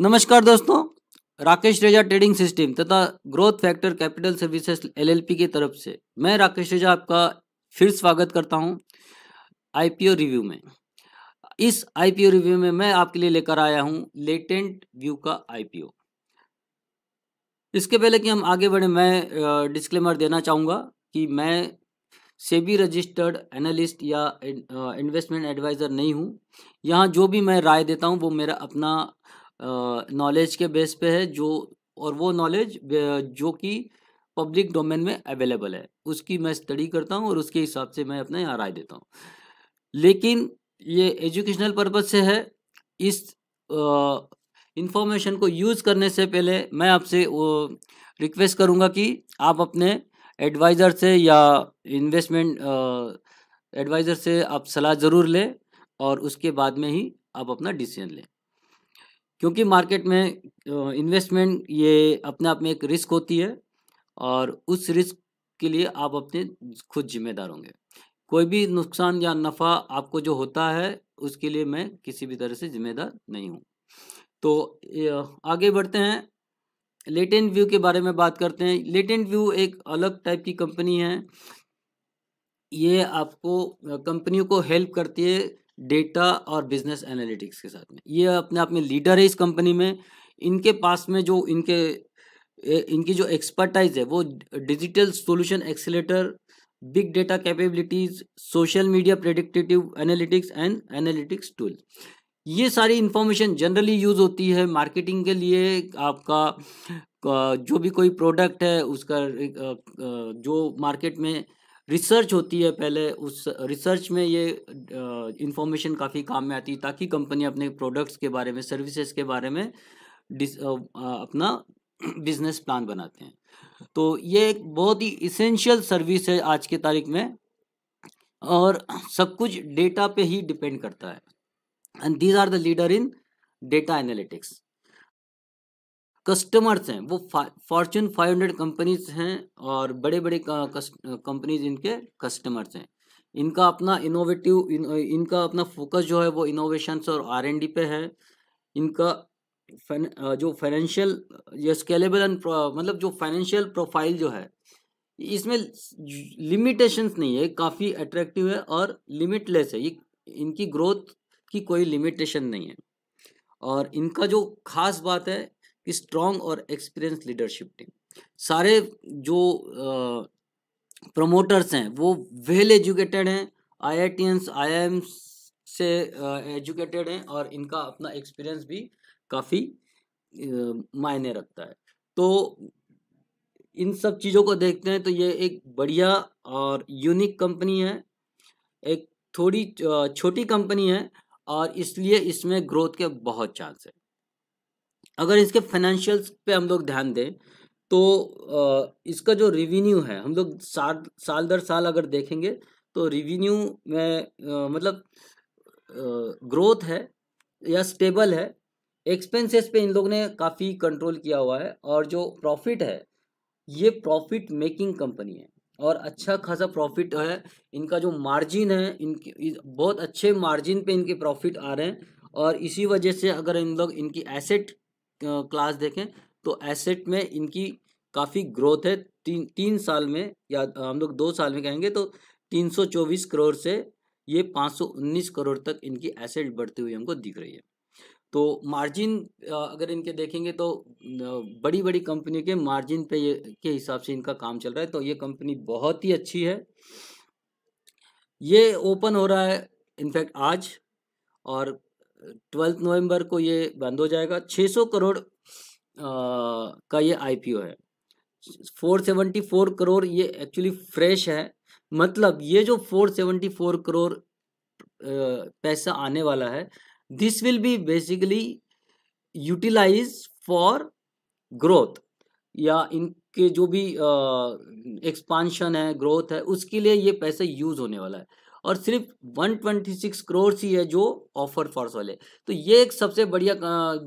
नमस्कार दोस्तों Rakesh Reja trading system तथा growth factor capital services LLP की तरफ से मैं राकेश रेजा आपका फिर स्वागत करता हूं आईपीओ रिव्यू में इस आईपीओ रिव्यू में मैं आपके लिए लेकर आया हूं लेटेंट व्यू का आईपीओ इसके पहले कि हम आगे बढ़े मैं डिस्क्लेमर देना चाहूँगा कि मैं सेबी रजिस्टर्ड एनालिस्ट या इन्वेस्टमेंट एडवाइज़र नहीं हूँ यहाँ जो भी मैं राय देता हूँ वो मेरा अपना नॉलेज के बेस पे है जो और वो नॉलेज जो कि पब्लिक डोमेन में अवेलेबल है उसकी मैं स्टडी करता हूँ और उसके हिसाब से मैं अपना यहाँ राय देता हूँ लेकिन ये एजुकेशनल पर्पज से है इस इंफॉर्मेशन को यूज़ करने से पहले मैं आपसे वो रिक्वेस्ट करूँगा कि आप अपने एडवाइज़र से या इन्वेस्टमेंट एडवाइज़र से आप सलाह ज़रूर लें और उसके बाद में ही आप अपना डिसीजन लें क्योंकि मार्केट में इन्वेस्टमेंट ये अपने आप में एक रिस्क होती है और उस रिस्क के लिए आप अपने खुद जिम्मेदार होंगे कोई भी नुकसान या नफ़ा आपको जो होता है उसके लिए मैं किसी भी तरह से जिम्मेदार नहीं हूँ तो आगे बढ़ते हैं लेटेंट व्यू के बारे में बात करते हैं लेटेंट व्यू एक अलग टाइप की कंपनी है ये आपको कंपनियों को हेल्प करती है डेटा और बिजनेस एनालिटिक्स के साथ में ये अपने आप में लीडर है इस कंपनी में इनके पास में जो इनके इनकी जो एक्सपर्टाइज है वो digital solution accelerator big data capabilities social media predictive analytics and analytics tool ये सारी इंफॉर्मेशन जनरली यूज़ होती है मार्केटिंग के लिए आपका जो भी कोई प्रोडक्ट है उसका जो मार्केट में रिसर्च होती है पहले उस रिसर्च में ये इंफॉर्मेशन काफ़ी काम में आती है ताकि कंपनी अपने प्रोडक्ट्स के बारे में सर्विसेज के बारे में अपना बिजनेस प्लान बनाते हैं तो ये एक बहुत ही इसेंशियल सर्विस है आज के तारीख में और सब कुछ डेटा पे ही डिपेंड करता है and these are the leader in data analytics customers हैं वो फॉर्चून 500 कंपनीज हैं और बड़े बड़े कंपनीज इनके कस्टमर्स हैं इनका अपना इनोवेटिव इन, इनका अपना फोकस जो है वो इनोवेशन और आर एन डी पे है इनका जो फाइनेंशियल या स्केलेबल एंड मतलब जो फाइनेंशियल प्रोफाइल जो है इसमें लिमिटेशंस नहीं है काफ़ी अट्रैक्टिव है और लिमिटलेस है ये इनकी ग्रोथ की कोई लिमिटेशन नहीं है और इनका जो खास बात है स्ट्रॉन्ग और एक्सपीरियंस लीडरशिप टीम सारे जो प्रमोटर्स हैं वो वेल एजुकेटेड हैं I I T AIIMS I I Ms से एजुकेटेड हैं और इनका अपना एक्सपीरियंस भी काफ़ी मायने रखता है तो इन सब चीज़ों को देखते हैं तो ये एक बढ़िया और यूनिक कंपनी है एक थोड़ी छोटी कंपनी है और इसलिए इसमें ग्रोथ के बहुत चांस है अगर इसके फाइनेंशियल्स पे हम लोग ध्यान दें तो इसका जो रिवेन्यू है हम लोग साल साल दर साल अगर देखेंगे तो रिवेन्यू में मतलब ग्रोथ है या स्टेबल है एक्सपेंसेस पे इन लोग ने काफ़ी कंट्रोल किया हुआ है और जो प्रॉफिट है ये प्रॉफिट मेकिंग कंपनी है और अच्छा खासा प्रॉफिट है इनका जो मार्जिन है इनके बहुत अच्छे मार्जिन पे इनके प्रॉफिट आ रहे हैं और इसी वजह से अगर इन लोग इनकी एसेट क्लास देखें तो एसेट में इनकी काफ़ी ग्रोथ है तीन तीन साल में या हम लोग दो साल में कहेंगे तो तीन सौ चौबीस करोड़ से ये पाँच सौ उन्नीस करोड़ तक इनकी एसेट बढ़ती हुई हमको दिख रही है तो मार्जिन अगर इनके देखेंगे तो बड़ी बड़ी कंपनी के मार्जिन पे ये के हिसाब से इनका काम चल रहा है तो ये कंपनी बहुत ही अच्छी है ये ओपन हो रहा है इनफैक्ट आज और ट्वेल्थ नवंबर को ये बंद हो जाएगा 600 करोड़ आ, का ये आईपीओ है 474 करोड़ ये एक्चुअली फ्रेश है मतलब ये जो 474 करोड़ पैसा आने वाला है this will be basically utilise for growth या इनके जो भी एक्सपांशन है ग्रोथ है उसके लिए ये पैसा यूज होने वाला है और सिर्फ 126 करोड़ ही है जो ऑफर फॉर सोल है तो ये एक सबसे बढ़िया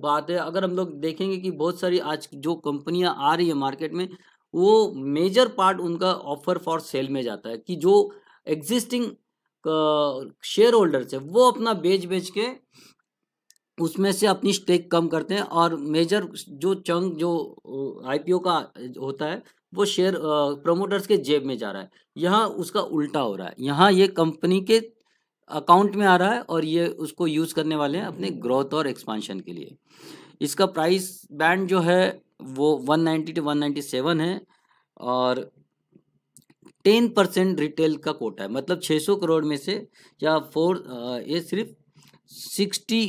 बात है अगर हम लोग देखेंगे कि बहुत सारी आज जो कंपनियां आ रही है मार्केट में वो मेजर पार्ट उनका ऑफर फॉर सेल में जाता है कि जो एग्जिस्टिंग शेयर होल्डर्स है वो अपना बेच बेच के उसमें से अपनी स्टेक कम करते हैं और मेजर जो चंग जो आईपीओ का होता है वो शेयर प्रमोटर्स के जेब में जा रहा है यहाँ उसका उल्टा हो रहा है यहाँ ये कंपनी के अकाउंट में आ रहा है और ये उसको यूज़ करने वाले हैं अपने ग्रोथ और एक्सपांशन के लिए इसका प्राइस बैंड जो है वो 190 टू 197 है और 10 परसेंट रिटेल का कोटा है मतलब 600 करोड़ में से या फोर ये सिर्फ 60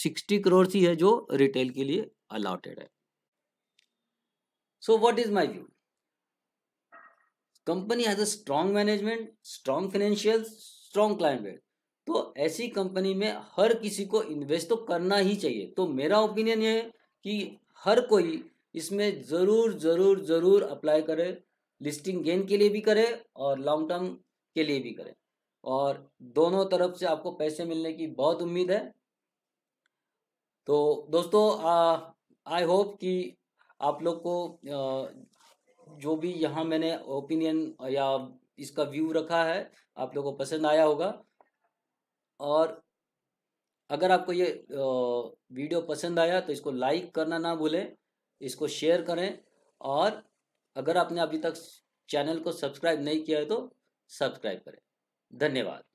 सिक्सटी करोड़ सी है जो रिटेल के लिए अलाउटेड है So what is my view? Company has a strong management strong financial strong client तो ऐसी कंपनी में हर किसी को इन्वेस्ट तो करना ही चाहिए तो मेरा ओपिनियन ये है कि हर कोई इसमें ज़रूर ज़रूर ज़रूर अप्लाई करे लिस्टिंग गेन के लिए भी करे और लॉन्ग टर्म के लिए भी करे और दोनों तरफ से आपको पैसे मिलने की बहुत उम्मीद है तो दोस्तों आई होप कि आप लोग को जो भी यहाँ मैंने ओपिनियन या इसका व्यू रखा है आप लोगों को पसंद आया होगा और अगर आपको ये वीडियो पसंद आया तो इसको लाइक करना ना भूलें इसको शेयर करें और अगर आपने अभी तक चैनल को सब्सक्राइब नहीं किया है तो सब्सक्राइब करें धन्यवाद